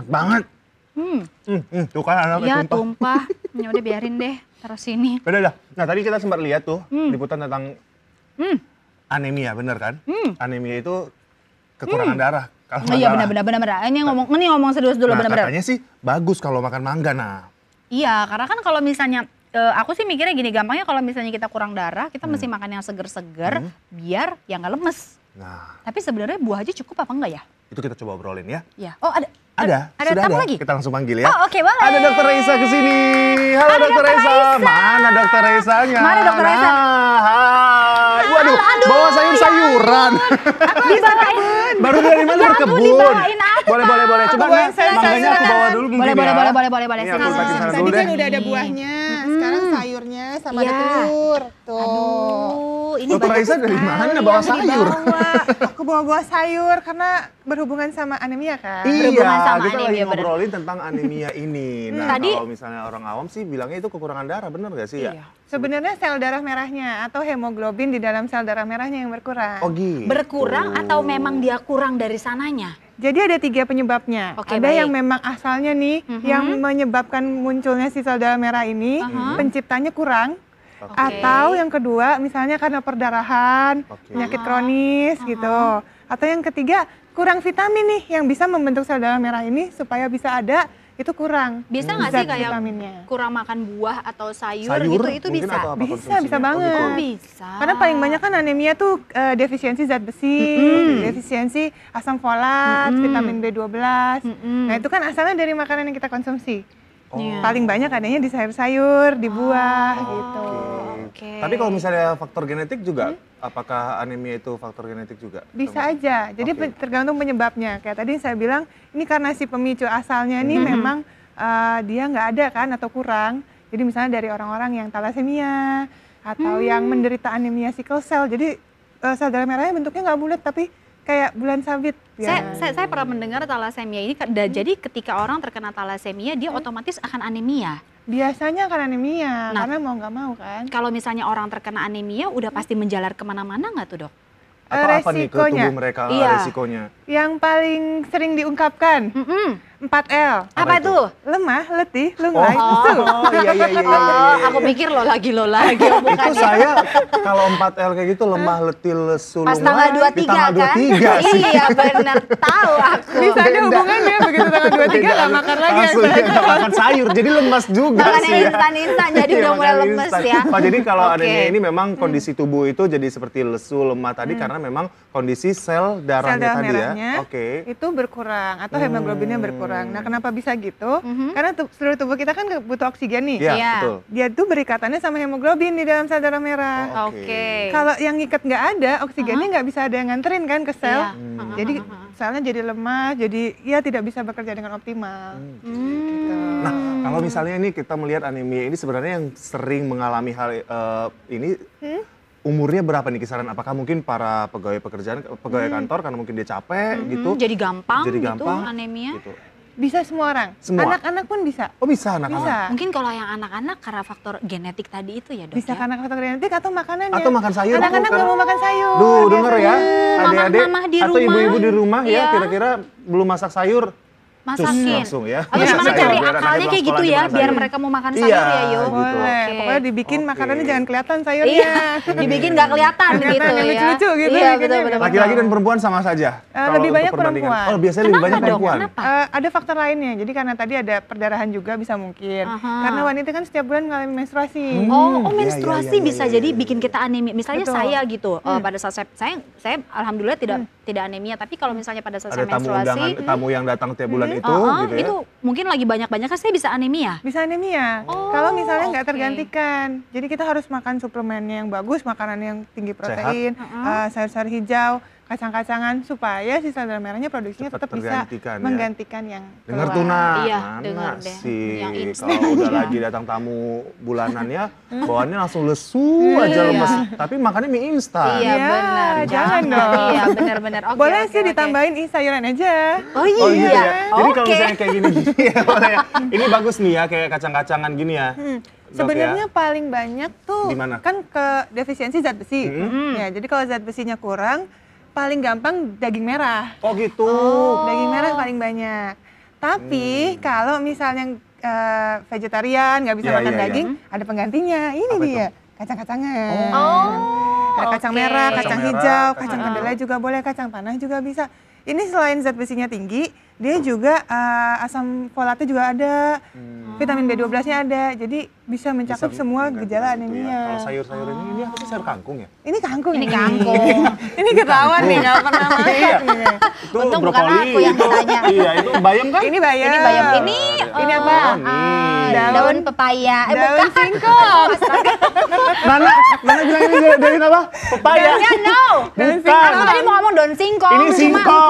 enak banget. Hmm. Hmm, hmm tuh kan anaknya ya, tumpah. tumpah. ya udah biarin deh, taruh sini. Ya udah dah. Nah tadi kita sempat lihat tuh hmm. liputan tentang hmm. anemia, bener kan? Hmm. Anemia itu kekurangan hmm. darah. Kalau oh, iya bener bener bener. Ini nah. ngomong ini ngomong serius dulu nah, benar-benar. Katanya sih bagus kalau makan mangga nah. Iya, karena kan kalau misalnya uh, aku sih mikirnya gini gampangnya kalau misalnya kita kurang darah kita hmm. mesti makan yang seger-seger hmm. biar yang nggak lemes. Nah. Tapi sebenarnya buah aja cukup apa enggak ya? Itu kita coba obrolin ya. Iya. Oh ada ada, ada sudah ada. Lagi? Kita langsung panggil ya. Oh, oke okay, boleh. Ada Dokter Raisa ke sini. Halo Dokter Raisa. Mana Dokter Reisanya? Mana Dokter Raisa? Nah, hai. Waduh, aduh, bawa sayur-sayuran. Aku bisa ya Baru dari mana ya Kebun. Boleh, boleh, boleh. Coba mangganya aku bawa dulu mungkin boleh, ya. Boleh, boleh, boleh, boleh. Tadi kan udah ada buahnya, sekarang sayurnya sama ada iya. telur. Tuh ini Loh, banyak dari mana bawa sayur? Aku bawa-bawa sayur karena berhubungan sama anemia kan. Iya, berhubungan sama kita anemia, lagi ngobrolin bener. tentang anemia ini. Hmm. Nah, Tadi, kalau misalnya orang awam sih bilangnya itu kekurangan darah, bener gak sih ya? iya. ya? Sebenarnya sel darah merahnya atau hemoglobin di dalam sel darah merahnya yang berkurang. Oh gitu. Berkurang atau memang dia kurang dari sananya? Jadi ada tiga penyebabnya. Okay, ada baik. yang memang asalnya nih, uh -huh. yang mhm. menyebabkan munculnya si sel darah merah ini, uh mhm. -huh. penciptanya kurang Okay. Atau yang kedua misalnya karena perdarahan, okay. penyakit ah. kronis uh ah. -huh. gitu. Atau yang ketiga kurang vitamin nih yang bisa membentuk sel darah merah ini supaya bisa ada itu kurang. Bisa nggak sih kayak vitaminnya. kurang makan buah atau sayur, gitu, sayur gitu itu bisa. apa bisa, bisa oh, gitu. banget. Oh, bisa. Karena paling banyak kan anemia tuh uh, defisiensi zat besi, mm -hmm. defisiensi asam folat, mm -hmm. vitamin B12. Mm -hmm. Nah, itu kan asalnya dari makanan yang kita konsumsi. Iya. Oh. Paling banyak adanya di sayur-sayur, di buah oh, gitu. Okay. Okay. Tapi kalau misalnya faktor genetik juga, hmm? apakah anemia itu faktor genetik juga? Bisa Teman? aja. Jadi okay. tergantung penyebabnya. Kayak tadi saya bilang, ini karena si pemicu asalnya ini hmm. memang uh, dia nggak ada kan atau kurang. Jadi misalnya dari orang-orang yang talasemia atau hmm. yang menderita anemia sickle cell. Jadi uh, sel darah merahnya bentuknya nggak bulat tapi kayak bulan sabit. Ya. Saya, saya, iya. saya pernah mendengar talasemia ini. hmm. jadi ketika orang terkena talasemia, dia hmm. otomatis akan anemia. Biasanya akan anemia, nah, karena mau nggak mau kan. Kalau misalnya orang terkena anemia, udah hmm? pasti menjalar kemana-mana nggak tuh dok? Apa, apa resikonya. nih ke tubuh mereka iya. resikonya? Yang paling sering diungkapkan, mm -hmm empat l Apa, Apa itu? Lemah, letih, lunglai, oh. itu. Oh, iya, iya, iya, iya, iya, iya, Aku pikir lo lagi, lo lagi. itu saya kalau empat l kayak gitu lemah, letih, lesu, lunglai. Pas tanggal dua tiga kan? 23 sih. Iya benar, tahu aku. Bisa ada hubungannya begitu tanggal dua tiga gak makan lagi. Langsung gak makan sayur, jadi lemas juga Makan sih. instan-instan, ya. jadi udah iya, mulai lemas ya. Pak, jadi kalau okay. adanya ini memang hmm. kondisi tubuh itu jadi seperti lesu, lemah tadi hmm. karena memang kondisi sel darahnya sel darah tadi ya. Oke. Okay. Itu berkurang atau hmm. hemoglobinnya berkurang kurang. Nah, kenapa bisa gitu? Mm-hmm. Karena seluruh tubuh kita kan butuh oksigen nih. Iya, yeah, betul. Dia tuh berikatannya sama hemoglobin di dalam sel darah merah. Oh, oke. Okay. okay. Kalau yang ngikat nggak ada, oksigennya nggak uh-huh. bisa ada yang nganterin kan ke sel. Yeah. Hmm. Jadi selnya jadi lemah, jadi ya tidak bisa bekerja dengan optimal. Hmm. hmm. Nah, kalau misalnya ini kita melihat anemia ini sebenarnya yang sering mengalami hal uh, ini hmm? umurnya berapa nih kisaran? Apakah mungkin para pegawai pekerjaan, pegawai hmm. kantor karena mungkin dia capek hmm. gitu? Jadi gampang, jadi gitu gampang gitu anemia. Gitu. Bisa semua orang. Anak-anak pun bisa. Oh bisa anak-anak. Bisa. Mungkin kalau yang anak-anak karena faktor genetik tadi itu ya dok. Bisa ya? karena faktor genetik atau makanannya. Atau makan sayur. Anak-anak nggak mau makan sayur. Duh denger ya, adik-adik atau ibu-ibu di rumah ya iya. kira-kira belum masak sayur masakin Terus langsung ya. Atau gimana cari akalnya kayak gitu ya, biar sayur. mereka mau makan sayur iya, ya yuk. Boleh. Gitu. Okay. Pokoknya dibikin okay. makanannya jangan kelihatan sayurnya. Iya, ya. dibikin nggak kelihatan gitu ya. lucu-lucu gitu. Iya, betul-betul. Laki-laki dan perempuan sama saja. Uh, lebih banyak perempuan. Oh, biasanya lebih banyak perempuan. Kenapa? Eh, ada faktor lainnya. Jadi karena tadi ada perdarahan juga bisa mungkin. Karena wanita kan setiap bulan mengalami menstruasi. Hmm. Oh, oh iya, iya, menstruasi iya, bisa jadi bikin kita anemia. Misalnya saya gitu, eh, hmm. pada saat saya, saya, saya alhamdulillah tidak hmm. tidak anemia, tapi kalau misalnya pada saat saya menstruasi. Ada tamu yang datang tiap bulan itu, uh, gitu ya. itu mungkin lagi banyak banyak kan saya bisa anemia. Bisa anemia. Oh, Kalau misalnya nggak okay. tergantikan, jadi kita harus makan suplemennya yang bagus, makanan yang tinggi protein, uh, sayur-sayur hijau kacang-kacangan supaya si sel darah merahnya produksinya Cepet tetap bisa ya. menggantikan yang dengar tuna iya, dengar sih kalau udah lagi datang tamu bulanan ya bawaannya langsung lesu aja iya. lemes tapi makannya mie instan iya ya, benar jangan dong iya benar-benar okay, boleh okay, sih okay. ditambahin sayuran aja oh iya, oh, iya. iya. jadi okay. kalau misalnya kayak gini, iya, ini bagus nih ya kayak kacang-kacangan gini ya hmm. Ya. Sebenarnya ya. paling banyak tuh Dimana? kan ke defisiensi zat besi. Mm -hmm. Ya, jadi kalau zat besinya kurang, paling gampang daging merah. Oh gitu. Oh. Daging merah paling banyak. Tapi hmm. kalau misalnya uh, vegetarian nggak bisa yeah, makan yeah, iya. daging, yeah. Hmm? ada penggantinya. Ini Apa dia kacang-kacangan. Oh. kacang okay. merah, kacang, kacang merah, hijau, kacang kedelai juga boleh, kacang panah juga bisa. Ini selain zat besinya tinggi, dia juga uh, asam folatnya juga ada, hmm. vitamin B12-nya ada. Jadi bisa mencakup bisa semua gejala gitu ya. anemia. Ya. Kalau sayur-sayur ini, ini apa sih sayur kangkung ya? Ini kangkung. Ya? Ini kangkung. Iya. ini ketahuan nih, nggak pernah makan. Iya. iya. itu Untung brokoli, bukan aku yang itu, iya, itu bayam kan? Ini bayam. Ini bayam. Ini, oh, ini apa? Oh, ah, daun, daun pepaya. Eh, daun bukan. singkong. mana, mana bilang ini dari apa? Pepaya. Daunnya no. Bukan. Aku tadi mau ngomong daun singkong. Ini singkong.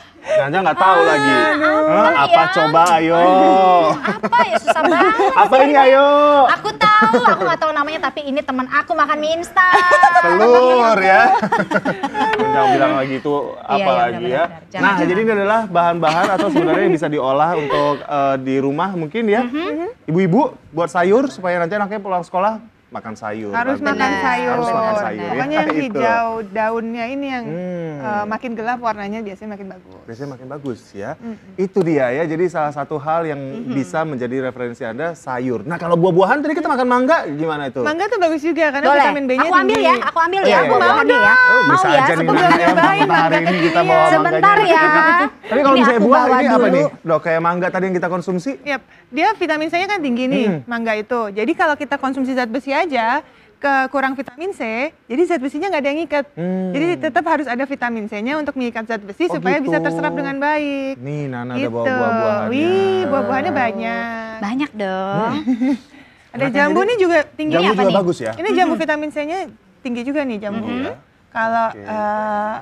Nanya nggak tahu lagi. Apa, iya. apa coba ayo. Apa ya susah banget. Apa ini ayo? Aku tahu, aku nggak tahu namanya tapi ini teman aku makan mie instan. Telur ya. Jangan bilang lagi itu iya, iya, apa iya, lagi ya. nah, jadi ini adalah bahan-bahan atau sebenarnya yang bisa diolah untuk uh, di rumah mungkin ya. Mhm. Ibu-ibu mm -hmm. buat sayur supaya nanti anaknya pulang sekolah makan sayur. Harus makan sayur. Harus ya. makan sayur. Nah. Pokoknya yang hijau daunnya ini yang hmm. uh, makin gelap warnanya biasanya makin bagus. Biasanya makin bagus ya. Mm -hmm. Itu dia ya. Jadi salah satu hal yang mm -hmm. bisa menjadi referensi Anda sayur. Nah, kalau buah-buahan tadi kita makan mangga gimana itu? Mangga tuh bagus juga karena Boleh. vitamin B-nya tinggi. Aku ambil ya, aku ambil ya. Iya, aku iya, iya. Oh, mau dong. Ya. mau aja ya. Sebelum nyobain mangga ini kita bawa Sebentar ya. Tapi kalau misalnya buah ini apa nih? Dok, kayak mangga tadi yang kita konsumsi? Yap. Dia vitamin C-nya kan tinggi nih, mangga itu. Jadi kalau kita konsumsi zat besi aja ke kurang vitamin C, jadi zat besinya nggak ada yang ikat, Hmm. Jadi tetap harus ada vitamin C-nya untuk mengikat zat besi oh, supaya gitu. bisa terserap dengan baik. Nih, Nana gitu. ada buah-buahannya. Wih, buah-buahannya banyak. Banyak dong. Hmm. ada Makanya jambu ini juga tinggi jambu apa juga nih? bagus ya. Ini jambu hmm. vitamin C-nya tinggi juga nih jambu. -hmm. Iya. Kalau okay. uh, eh,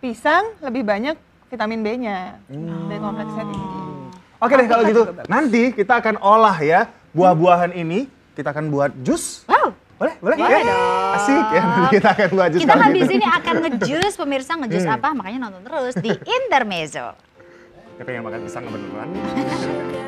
pisang lebih banyak vitamin B-nya hmm. dan kompleksnya tinggi. Oke okay, deh kalau gitu, nanti kita akan olah ya buah-buahan ini, kita akan buat jus. Hah? Boleh, boleh. Boleh ya? Asik ya, nanti kita akan buat jus Kita habis ini akan ngejus, pemirsa ngejus hmm. apa, makanya nonton terus di Intermezzo. Kita yang makan pisang kebetulan.